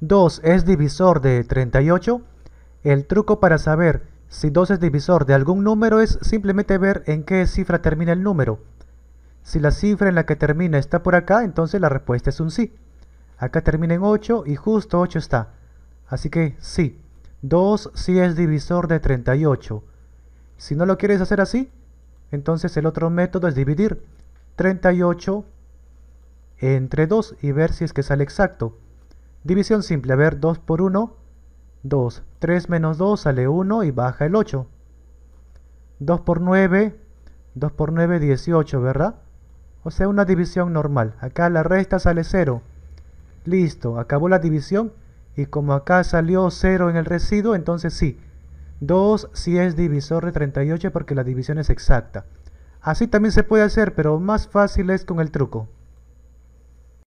2 es divisor de 38, el truco para saber si 2 es divisor de algún número es simplemente ver en qué cifra termina el número. Si la cifra en la que termina está por acá, entonces la respuesta es un sí. Acá termina en 8 y justo 8 está. Así que sí, 2 sí es divisor de 38. Si no lo quieres hacer así, entonces el otro método es dividir 38 entre 2 y ver si es que sale exacto. División simple, a ver, 2 por 1, 2. 3 menos 2 sale 1 y baja el 8. 2 por 9, 2 por 9, 18, ¿verdad? O sea, una división normal. Acá la resta sale 0. Listo, acabó la división. Y como acá salió 0 en el residuo, entonces sí. 2 sí es divisor de 38 porque la división es exacta. Así también se puede hacer, pero más fácil es con el truco.